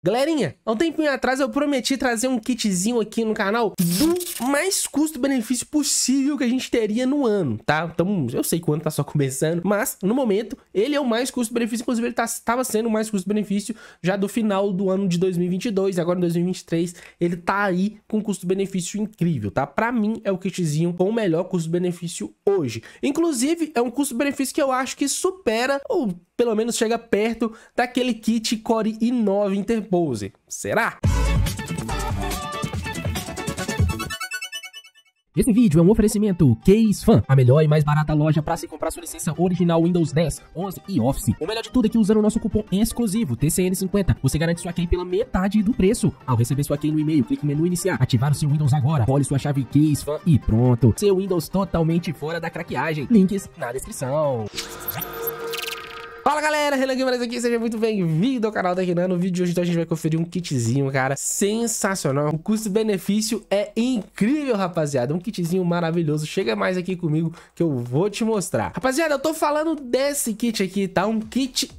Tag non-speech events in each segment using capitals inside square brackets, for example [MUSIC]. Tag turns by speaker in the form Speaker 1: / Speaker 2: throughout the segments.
Speaker 1: Galerinha, há um tempinho atrás eu prometi trazer um kitzinho aqui no canal do mais custo-benefício possível que a gente teria no ano, tá? Então, eu sei quando tá só [LAUGHS] começando, mas no momento ele é o mais custo-benefício, inclusive ele estava tá, sendo o mais custo-benefício já do final do ano de 2022, agora em 2023 ele tá aí com custo-benefício incrível, tá? Para mim é o kitzinho com o melhor custo-benefício hoje. Inclusive é um custo-benefício que eu acho que supera ou pelo menos chega perto daquele kit Core i9 Interpose. Será? Esse vídeo é um oferecimento Case Fan, a melhor e mais barata loja para se comprar sua licença original Windows 10, 11 e Office. O melhor de tudo é que usando o nosso cupom exclusivo TCN50, você garante sua key pela metade do preço. Ao receber sua key no e-mail, clique no menu iniciar, ativar o seu Windows agora, role sua chave Case Fan e pronto. Seu Windows totalmente fora da craqueagem. Links na descrição. Fala galera, Renan Guimarães aqui, seja muito bem-vindo ao canal da Renan. No vídeo de hoje então, a gente vai conferir um kitzinho, cara, sensacional. O custo-benefício é incrível, rapaziada. Um kitzinho maravilhoso. Chega mais aqui comigo que eu vou te mostrar. Rapaziada, eu tô falando desse kit aqui, tá? Um kit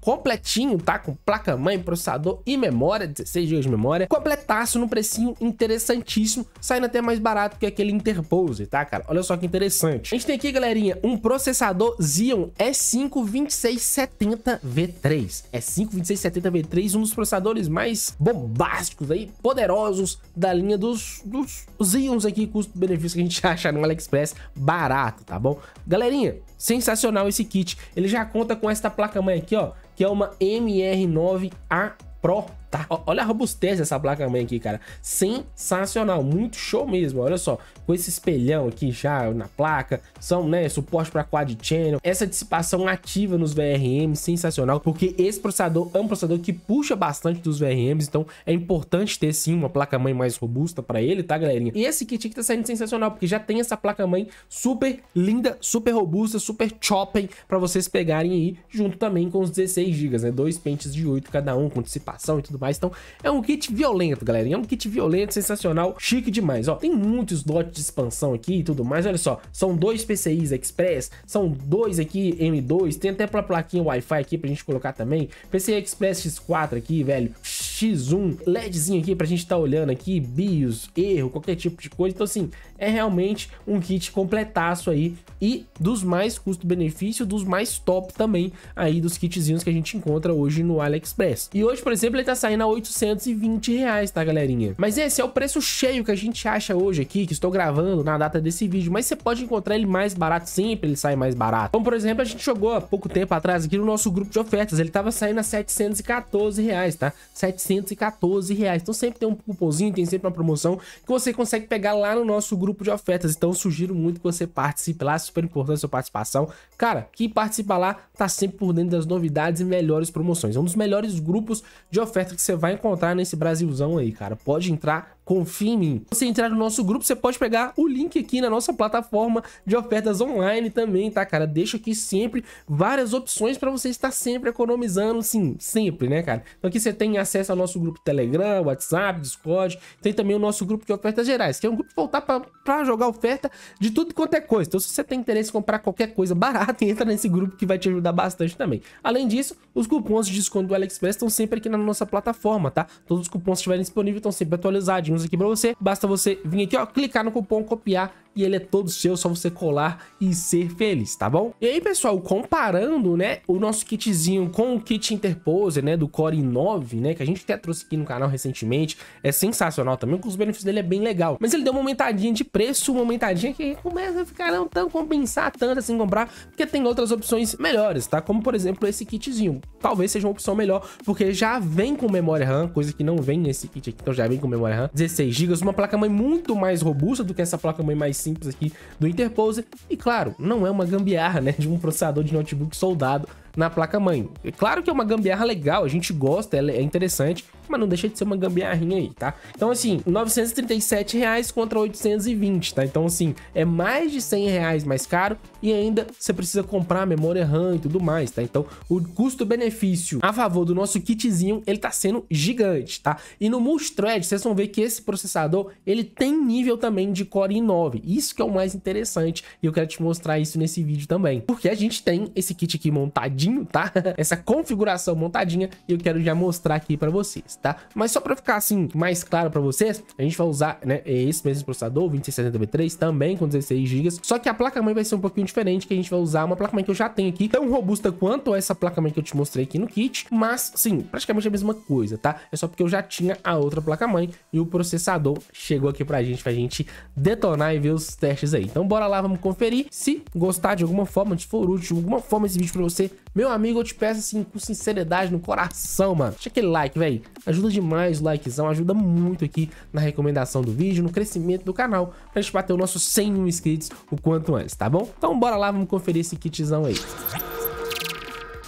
Speaker 1: completinho, tá? Com placa-mãe, processador e memória, 16 GB de memória. Completaço num precinho interessantíssimo, saindo até mais barato que aquele Interpose, tá, cara? Olha só que interessante. A gente tem aqui, galerinha, um processador Xeon S5 26 52670V3. É 52670V3, um dos processadores mais bombásticos aí, poderosos da linha dos, dos Xeons aqui, custo-benefício que a gente [LAUGHS] acha no AliExpress, barato, tá bom? Galerinha, sensacional esse kit. Ele já conta com esta placa-mãe aqui, ó, que é uma MR9A Pro tá? Olha a robustez dessa placa-mãe aqui, cara. Sensacional, muito show mesmo. Olha só, com esse espelhão aqui já na placa, são, né, suporte para quad channel, essa dissipação ativa nos VRMs, sensacional, porque esse processador é um processador que puxa bastante dos VRMs, então é importante ter sim uma placa-mãe mais robusta para ele, tá, galerinha? E esse kit aqui tá saindo sensacional, porque já tem essa placa-mãe super linda, super robusta, super chopping para vocês pegarem aí, junto também com os 16 GB, né? Dois pentes de 8 cada um, com dissipação e tudo mais mais. Então é um kit violento, galerinha. É um kit violento, sensacional, chique demais. Ó, tem muitos lotes de expansão aqui e tudo mais. Olha só, são dois PCIs Express, são dois aqui M2, tem até pra plaquinha Wi-Fi aqui pra gente colocar também. PCI Express X4 aqui, velho. X1, LEDzinho aqui pra gente estar tá olhando aqui, BIOS, erro, qualquer tipo de coisa. Então assim, é realmente um kit completaço aí e dos mais custo-benefício, dos mais top também aí dos kitzinhos que a gente encontra hoje no AliExpress. E hoje, por exemplo, ele tá saindo a 820 reais, tá galerinha? Mas esse é o preço cheio que a gente acha hoje aqui, que estou gravando na data desse vídeo, mas você pode encontrar ele mais barato, sempre ele sai mais barato. Como, então, por exemplo, a gente jogou há pouco tempo atrás aqui no nosso grupo de ofertas, ele tava saindo a 714 reais, tá? 714 414 reais. Então sempre tem um cupomzinho, tem sempre uma promoção que você consegue pegar lá no nosso grupo de ofertas. Então sugiro muito que você participe lá, é super importante a sua participação. Cara, quem participa lá tá sempre por dentro das novidades e melhores promoções. É um dos melhores grupos de oferta que você vai encontrar nesse Brasilzão aí, cara. Pode entrar confia em mim. Se você entrar no nosso grupo, você pode pegar o link aqui na nossa plataforma de ofertas online também, tá, cara? Deixa aqui sempre várias opções para você estar sempre economizando, sim, sempre, né, cara? Então aqui você tem acesso ao nosso grupo Telegram, WhatsApp, Discord, tem também o nosso grupo de ofertas gerais, que é um grupo voltar para jogar oferta de tudo quanto é coisa. Então se você tem interesse em comprar qualquer coisa barata, [LAUGHS] entra nesse grupo que vai te ajudar bastante também. Além disso, os cupons de desconto do AliExpress estão sempre aqui na nossa plataforma, tá? Todos os cupons que estiverem disponíveis estão sempre atualizados juntos aqui para você. Basta você vir aqui, ó, clicar no cupom, copiar e ele é todo seu, só você colar e ser feliz, tá bom? E aí, pessoal, comparando, né, o nosso kitzinho com o kit Interposer, né, do Core i9, né, que a gente até trouxe aqui no canal recentemente, é sensacional também, porque os benefícios dele é bem legal. Mas ele deu uma aumentadinha de preço, uma aumentadinha que começa a ficar não tão compensar tanto assim comprar, porque tem outras opções melhores, tá? Como, por exemplo, esse kitzinho. Talvez seja uma opção melhor, porque já vem com memória RAM, coisa que não vem nesse kit aqui, então já vem com memória RAM, 16 GB, uma placa-mãe muito mais robusta do que essa placa-mãe mais simples aqui do Interposer. E claro, não é uma gambiarra né, de um processador de notebook soldado na placa-mãe. É claro que é uma gambiarra legal, a gente gosta, é interessante, mas não deixa de ser uma gambiarrinha aí, tá? Então, assim, 937 reais contra 820, tá? Então, assim, é mais de 100 reais mais caro e ainda você precisa comprar memória RAM e tudo mais, tá? Então, o custo-benefício a favor do nosso kitzinho, ele tá sendo gigante, tá? E no Multithread, vocês vão ver que esse processador, ele tem nível também de Core i9. Isso que é o mais interessante e eu quero te mostrar isso nesse vídeo também. Porque a gente tem esse kit aqui montadinho tá? [LAUGHS] Essa configuração montadinha e eu quero já mostrar aqui para vocês, tá? Mas só para ficar assim mais claro para vocês, a gente vai usar né, esse mesmo processador, 2670B3, também com 16 GB, só que a placa-mãe vai ser um pouquinho diferente, que a gente vai usar uma placa-mãe que eu já tenho aqui, tão robusta quanto essa placa-mãe que eu te mostrei aqui no kit, mas sim, praticamente a mesma coisa, tá? É só porque eu já tinha a outra placa-mãe e o processador chegou aqui pra gente, pra gente detonar e ver os testes aí. Então bora lá, vamos conferir. Se gostar de alguma forma, se for útil de alguma forma esse vídeo para você, meu amigo, eu te peço assim, com sinceridade no coração, mano. Deixa aquele like, velho. Ajuda demais o likezão, ajuda muito aqui na recomendação do vídeo, no crescimento do canal, pra gente bater o nosso 100 mil inscritos o quanto antes, tá bom? Então bora lá, vamos conferir esse kitzão aí.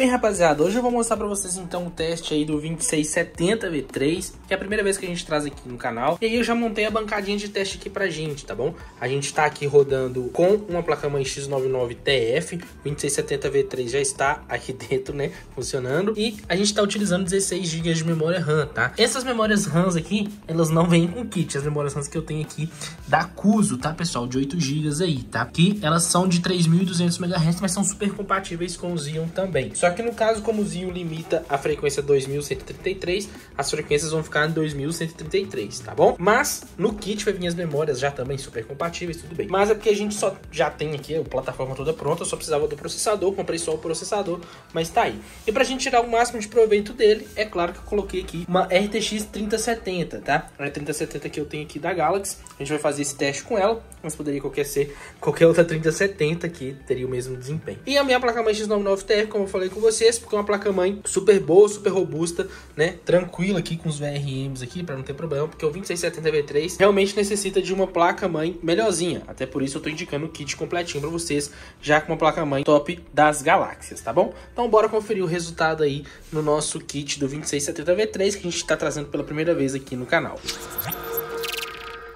Speaker 1: Bem, rapaziada, hoje eu vou mostrar pra vocês então o teste aí do 2670 V3, que é a primeira vez que a gente traz aqui no canal. E aí eu já montei a bancadinha de teste aqui pra gente, tá bom? A gente tá aqui rodando com uma placa-mãe X99TF, 2670 V3 já está aqui [LAUGHS] dentro, né, funcionando. E a gente tá utilizando 16 GB de memória RAM, tá? Essas memórias RAMs aqui, elas não vêm com kit, as memórias RAMs que eu tenho aqui da Cuso, tá, pessoal? De 8 GB aí, tá? Que elas são de 3.200 MHz, mas são super compatíveis com o Xeon também. Só só que no caso, como o Zio limita a frequência 2133, as frequências vão ficar em 2133, tá bom? Mas no kit vai vir as memórias já também super compatíveis, tudo bem. Mas é porque a gente só já tem aqui a plataforma toda pronta, eu só precisava do processador, comprei só o processador, mas tá aí. E pra gente tirar o máximo de proveito dele, é claro que eu coloquei aqui uma RTX 3070, tá? A 3070 que eu tenho aqui da Galaxy, a gente vai fazer esse teste com ela, mas poderia qualquer ser qualquer outra 3070 que teria o mesmo desempenho. E a minha placa-mãe X99TR, como eu falei aí com vocês, porque é uma placa-mãe super boa, super robusta, né? Tranquila aqui com os VRMs aqui, para não ter problema, porque o 2670V3 realmente necessita de uma placa-mãe melhorzinha. Até por isso eu tô indicando o kit completinho para vocês, já com uma placa-mãe top das galáxias, tá bom? Então bora conferir o resultado aí no nosso kit do 2670V3 que a gente tá trazendo pela primeira vez aqui no canal.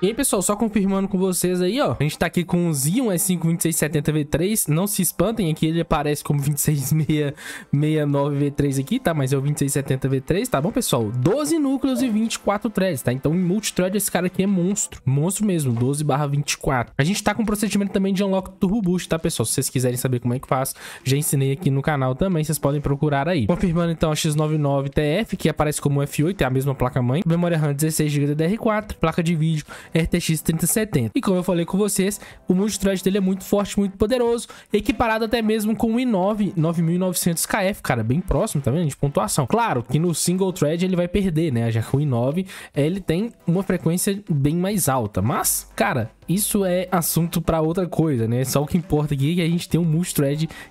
Speaker 1: E aí, pessoal, só confirmando com vocês aí, ó. A gente tá aqui com o Xeon s 52670 2670V3. Não se espantem, aqui ele aparece como 26669V3 aqui, tá? Mas é o 2670V3, tá bom, pessoal? 12 núcleos e 24 threads, tá? Então, em multithread, esse cara aqui é monstro. Monstro mesmo, 12 barra 24. A gente tá com o procedimento também de unlock turbo boost, tá, pessoal? Se vocês quiserem saber como é que faz, já ensinei aqui no canal também, vocês podem procurar aí. Confirmando, então, a X99TF, que aparece como F8, é a mesma placa-mãe. Memória RAM 16GB DDR4, placa de vídeo RTX 3070. E como eu falei com vocês, o multithread dele é muito forte, muito poderoso, equiparado até mesmo com o i9 9900KF, cara, bem próximo, tá vendo? De pontuação. Claro que no single thread ele vai perder, né? Já que o i9 ele tem uma frequência bem mais alta, mas, cara, isso é assunto para outra coisa, né? Só o que importa aqui é que a gente tem um Multi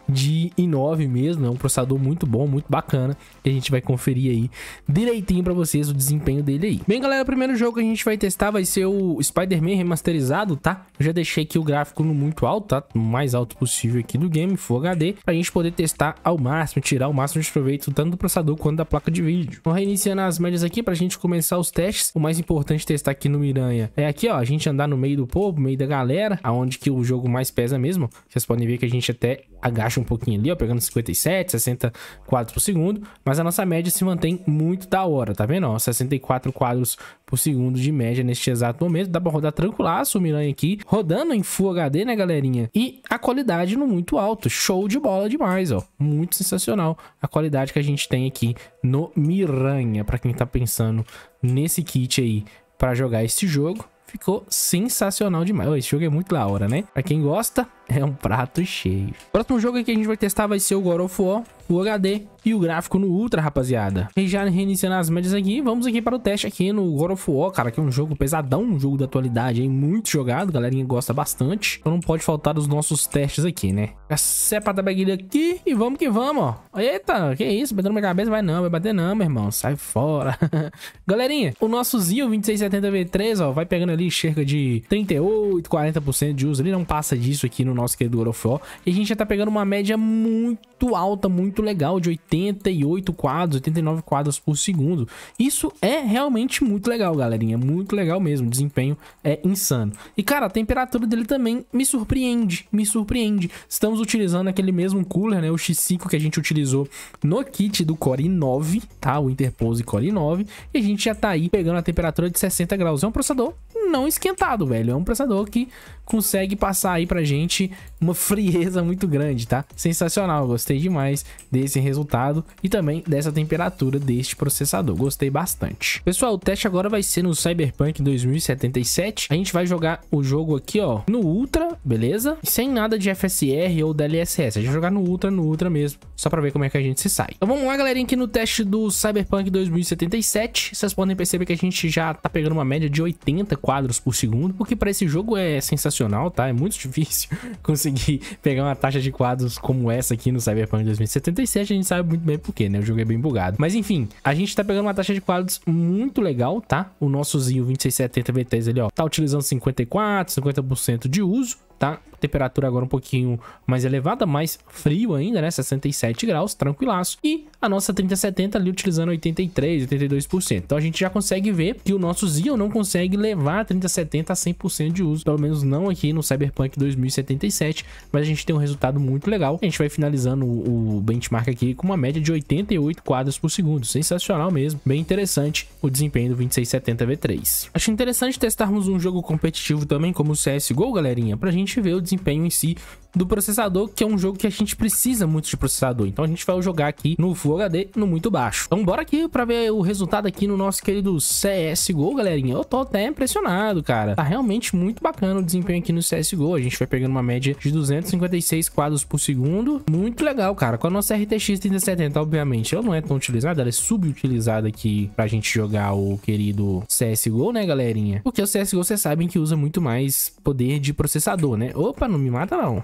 Speaker 1: de i9 mesmo, é um processador muito bom, muito bacana, que a gente vai conferir aí direitinho para vocês o desempenho dele aí. Bem, galera, o primeiro jogo que a gente vai testar vai ser o Spider-Man remasterizado, tá? Eu já deixei aqui o gráfico no muito alto, tá? No mais alto possível aqui do game, Full HD, pra gente poder testar ao máximo, tirar o máximo de proveito tanto do processador quanto da placa de vídeo. Vou reiniciando as médias aqui pra gente começar os testes. O mais importante testar aqui no Miranha é aqui, ó, a gente andar no meio do povo povo, meio da galera, aonde que o jogo mais pesa mesmo. Vocês podem ver que a gente até agacha um pouquinho ali, ó, pegando 57, 60 quadros por segundo, mas a nossa média se mantém muito da hora, tá vendo? Ó, 64 quadros por segundo de média neste exato momento, dá pra rodar tranquilaço o Miranha aqui, rodando em Full HD, né, galerinha? E a qualidade no muito alto, show de bola demais, ó, muito sensacional a qualidade que a gente tem aqui no Miranha, pra quem tá pensando nesse kit aí para jogar esse jogo. Ficou sensacional demais. Esse jogo é muito da hora, né? Pra quem gosta, é um prato cheio. O próximo jogo que a gente vai testar vai ser o God of War, o HD e o gráfico no Ultra, rapaziada. E já reiniciando as médias aqui, vamos aqui para o teste aqui no God of War, cara, que é um jogo pesadão, um jogo da atualidade, hein? Muito jogado, galerinha gosta bastante. Então não pode faltar os nossos testes aqui, né? Já sepa da baguilha aqui e vamos que vamos, ó. Eita, que isso, batendo minha cabeça? Vai não, vai bater não, meu irmão, sai fora. [LAUGHS] galerinha, o nosso Zio 2670V3, ó, vai pegando ali cerca de 38, 40% de uso, ele não passa disso aqui no no nosso querido God of War. E a gente já tá pegando uma média muito alta, muito legal, de 88 quadros, 89 quadros por segundo. Isso é realmente muito legal, galerinha. Muito legal mesmo. O desempenho é insano. E, cara, a temperatura dele também me surpreende. Me surpreende. Estamos utilizando aquele mesmo cooler, né? O X5 que a gente utilizou no kit do Core i9, tá? O Interpose Core i9. E a gente já tá aí pegando a temperatura de 60 graus. É um processador não esquentado, velho. É um processador que consegue passar aí pra gente uma [LAUGHS] frieza muito grande, tá? Sensacional, gostei demais desse resultado e também dessa temperatura deste processador, gostei bastante. Pessoal, o teste agora vai ser no Cyberpunk 2077, a gente vai jogar o jogo aqui, ó, no Ultra, beleza? Sem nada de FSR ou DLSS, a gente vai jogar no Ultra, no Ultra mesmo, só pra ver como é que a gente se sai. Então vamos lá, galerinha, aqui no teste do Cyberpunk 2077, vocês podem perceber que a gente já tá pegando uma média de 80 quadros quadros por segundo, porque para esse jogo é sensacional, tá? É muito [LAUGHS] difícil conseguir pegar uma taxa de quadros como essa aqui no Cyberpunk 2077, a gente sabe muito bem porquê, né? O jogo é bem bugado. Mas enfim, a gente tá pegando uma taxa de quadros muito legal, tá? O nosso Zio 2670 VTs ali, ó, tá utilizando 54, 50% de uso, Tá temperatura agora um pouquinho mais elevada, mais frio ainda, né? 67 graus, tranquilaço. E a nossa 3070 ali utilizando 83, 82%. Então a gente já consegue ver que o nosso Zion não consegue levar a 3070 a 100% de uso, pelo menos não aqui no Cyberpunk 2077, mas a gente tem um resultado muito legal. A gente vai finalizando o benchmark aqui com uma média de 88 quadros por segundo, sensacional mesmo, bem interessante o desempenho do 2670 V3. Acho interessante testarmos um jogo competitivo também como o CSGO, galerinha, pra gente gente vê o desempenho em si do processador, que é um jogo que a gente precisa muito de processador. Então a gente vai jogar aqui no Full HD, no muito baixo. Então bora aqui pra ver o resultado aqui no nosso querido CSGO, galerinha. Eu tô até impressionado, cara. Tá realmente muito bacana o desempenho aqui no CSGO. A gente vai pegando uma média de 256 quadros por segundo. Muito legal, cara. Com a nossa RTX 3070, obviamente, ela não é tão utilizada, ela é subutilizada aqui pra gente jogar o querido CSGO, né, galerinha? Porque o CSGO, vocês sabem que usa muito mais poder de processador, né? Opa, não me mata não.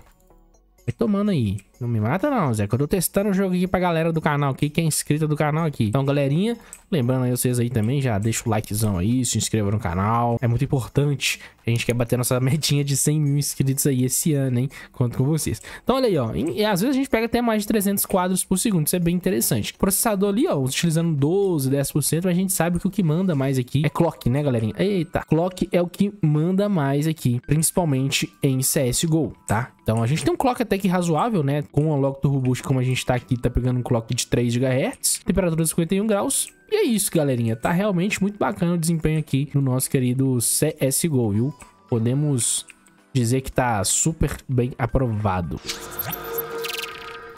Speaker 1: Vai tomando aí. Não me mata não, Zé, que eu tô testando o jogo aqui pra galera do canal aqui, que é inscrita do canal aqui. Então, galerinha, lembrando aí vocês aí também, já deixa o likezão aí, se inscreva no canal. É muito importante, a gente quer bater nossa metinha de 100 mil inscritos aí esse ano, hein? Conto com vocês. Então, olha aí, ó, e às vezes a gente pega até mais de 300 quadros por segundo, isso é bem interessante. processador ali, ó, utilizando 12, 10%, a gente sabe que o que manda mais aqui é clock, né, galerinha? Eita, clock é o que manda mais aqui, principalmente em CSGO, tá? Então, a gente tem um clock até que razoável, né? com o unlock turbo boost, como a gente tá aqui, tá pegando um clock de 3 GHz, temperatura de 51 graus, e é isso, galerinha. Tá realmente muito bacana o desempenho aqui no nosso querido CSGO, viu? Podemos dizer que tá super bem aprovado.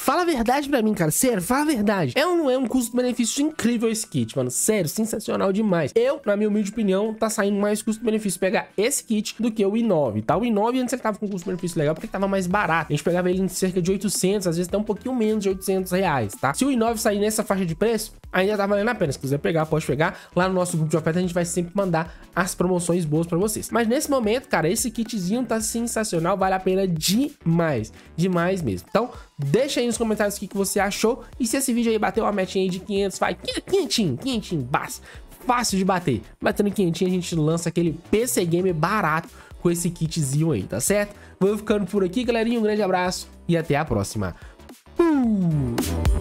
Speaker 1: Fala a verdade pra mim, cara. Sério, fala a verdade. É um, é um custo-benefício incrível esse kit, mano. Sério, sensacional demais. Eu, na minha humilde opinião, tá saindo mais custo-benefício pegar esse kit do que o i9, tá? O i9 antes ele tava com custo-benefício legal porque tava mais barato. A gente pegava ele em cerca de 800, às vezes até um pouquinho menos de 800 reais, tá? Se o i9 sair nessa faixa de preço, ainda tá valendo a pena. Se quiser pegar, pode pegar. Lá no nosso grupo de oferta a gente vai sempre mandar as promoções boas pra vocês. Mas nesse momento, cara, esse kitzinho tá sensacional, vale a pena demais, demais mesmo. Então, deixa aí nos comentários o que, que você achou e se esse vídeo aí bateu uma metinha aí de 500, vai quentinho, quentinho, basta. Fácil de bater. Batendo quentinho, a gente lança aquele PC Game barato com esse kitzinho aí, tá certo? Vou ficando por aqui, galerinha. Um grande abraço e até a próxima. Uh!